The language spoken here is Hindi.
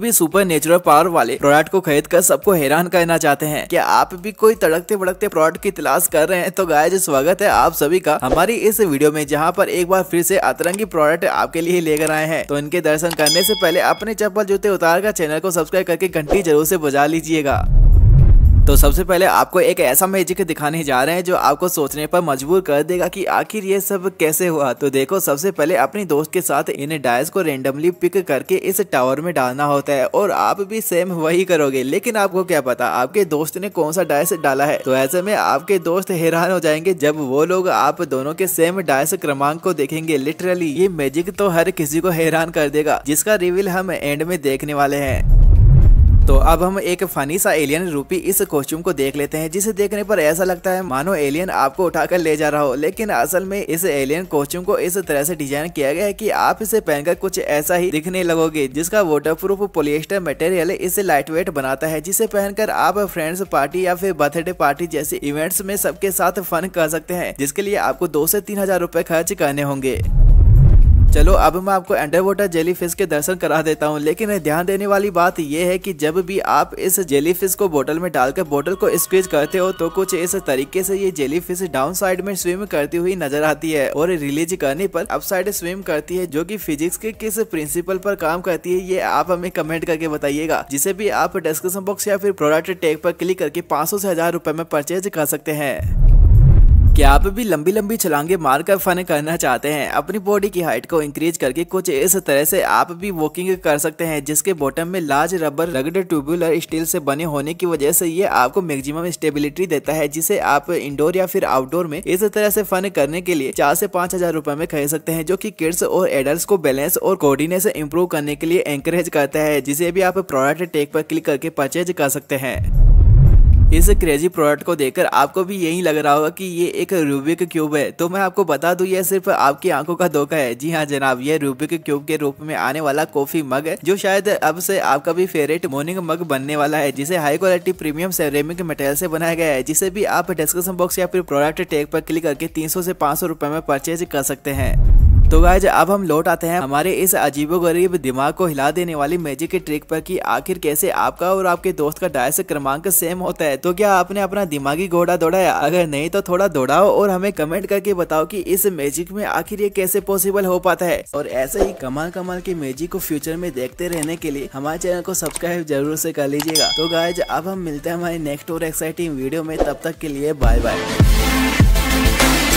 भी सुपर नेचुरल पावर वाले प्रोडक्ट को खरीद कर सबको हैरान करना चाहते हैं क्या आप भी कोई तड़कते भड़कते प्रोडक्ट की तलाश कर रहे हैं तो गाय स्वागत है आप सभी का हमारी इस वीडियो में जहाँ पर एक बार फिर से अतरंगी प्रोडक्ट आपके लिए लेकर आए हैं तो इनके दर्शन करने से पहले अपने चप्पल जूते उतार कर चैनल को सब्सक्राइब करके घंटी जरूर से बजा लीजिएगा तो सबसे पहले आपको एक ऐसा मैजिक दिखाने जा रहे हैं जो आपको सोचने पर मजबूर कर देगा कि आखिर ये सब कैसे हुआ तो देखो सबसे पहले अपने दोस्त के साथ इन डायस को रेंडमली पिक करके इस टावर में डालना होता है और आप भी सेम वही करोगे लेकिन आपको क्या पता आपके दोस्त ने कौन सा डायस डाला है तो ऐसे में आपके दोस्त हैरान हो जाएंगे जब वो लोग आप दोनों के सेम डायस क्रमांक को देखेंगे लिटरली ये मैजिक तो हर किसी को हैरान कर देगा जिसका रिविल हम एंड में देखने वाले हैं तो अब हम एक फनी सा एलियन रूपी इस कॉस्ट्यूम को देख लेते हैं जिसे देखने पर ऐसा लगता है मानो एलियन आपको उठाकर ले जा रहा हो लेकिन असल में इस एलियन कॉस्ट्यूम को इस तरह से डिजाइन किया गया है कि आप इसे पहनकर कुछ ऐसा ही दिखने लगोगे जिसका वाटरप्रूफ पोलिएस्टर मटेरियल इसे लाइट वेट बनाता है जिसे पहनकर आप फ्रेंड्स पार्टी या फिर बर्थडे पार्टी जैसे इवेंट्स में सबके साथ फन कर सकते हैं जिसके लिए आपको दो से तीन हजार रूपए खर्च करने होंगे चलो अब मैं आपको अंडर वाटर जेली फिश के दर्शन करा देता हूँ लेकिन ध्यान देने वाली बात यह है कि जब भी आप इस जेली फिश को बोतल में डालकर बोतल को स्क्वीज करते हो तो कुछ इस तरीके से ये जेली फिश डाउन साइड में स्विम करती हुई नजर आती है और रिलीज करने पर अप साइड स्विम करती है जो की फिजिक्स के किस प्रिंसिपल पर काम करती है ये आप हमें कमेंट करके बताइएगा जिसे भी आप डिस्क्रिप्शन बॉक्स या फिर प्रोडक्ट टैग पर क्लिक करके पाँच सौ से हजार रुपए में परचेज कर सकते हैं क्या आप भी लंबी लंबी छलांगे मारकर फन करना चाहते हैं अपनी बॉडी की हाइट को इंक्रीज करके कुछ इस तरह से आप भी वॉकिंग कर सकते हैं जिसके बॉटम में लार्ज रबर रगड ट्यूबुलर स्टील से बने होने की वजह से ये आपको मैक्सिमम स्टेबिलिटी देता है जिसे आप इंडोर या फिर आउटडोर में इस तरह से फन करने के लिए चार से पाँच हजार रूपए में खरीद सकते हैं जो की किड्स और एडल्ट को बैलेंस और कोऑर्डिनेशन इम्प्रूव करने के लिए एंकरेज करता है जिसे भी आप प्रोडक्ट टेक पर क्लिक करके परचेज कर सकते हैं इस क्रेजी प्रोडक्ट को देखकर आपको भी यही लग रहा होगा कि ये एक रूबिक क्यूब है तो मैं आपको बता दूं ये सिर्फ आपकी आंखों का धोखा है जी हाँ जनाब ये रूबिक क्यूब के रूप में आने वाला कॉफी मग है जो शायद अब से आपका भी फेवरेट मॉर्निंग मग बनने वाला है जिसे high quality premium ceramic material से बनाया गया है जिसे भी आप डिस्क्रिप्शन बॉक्स या फिर प्रोडक्ट टेक पर क्लिक करके तीन से पाँच में परचेज कर सकते हैं तो गाइज अब हम लौट आते हैं हमारे इस गरीब दिमाग को हिला देने वाली मैजिक के ट्रिक पर कि आखिर कैसे आपका और आपके दोस्त का डायस क्रमांक सेम होता है तो क्या आपने अपना दिमागी घोड़ा दौड़ाया अगर नहीं तो थोड़ा दौड़ाओ और हमें कमेंट करके बताओ कि इस मैजिक में आखिर ये कैसे पॉसिबल हो पाता है और ऐसे ही कमाल कमाल की मैजिक को फ्यूचर में देखते रहने के लिए हमारे चैनल को सब्सक्राइब जरूर से कर लीजिएगा तो गाइज अब हम मिलते हैं हमारे नेक्स्ट और एक्साइटिंग वीडियो में तब तक के लिए बाय बाय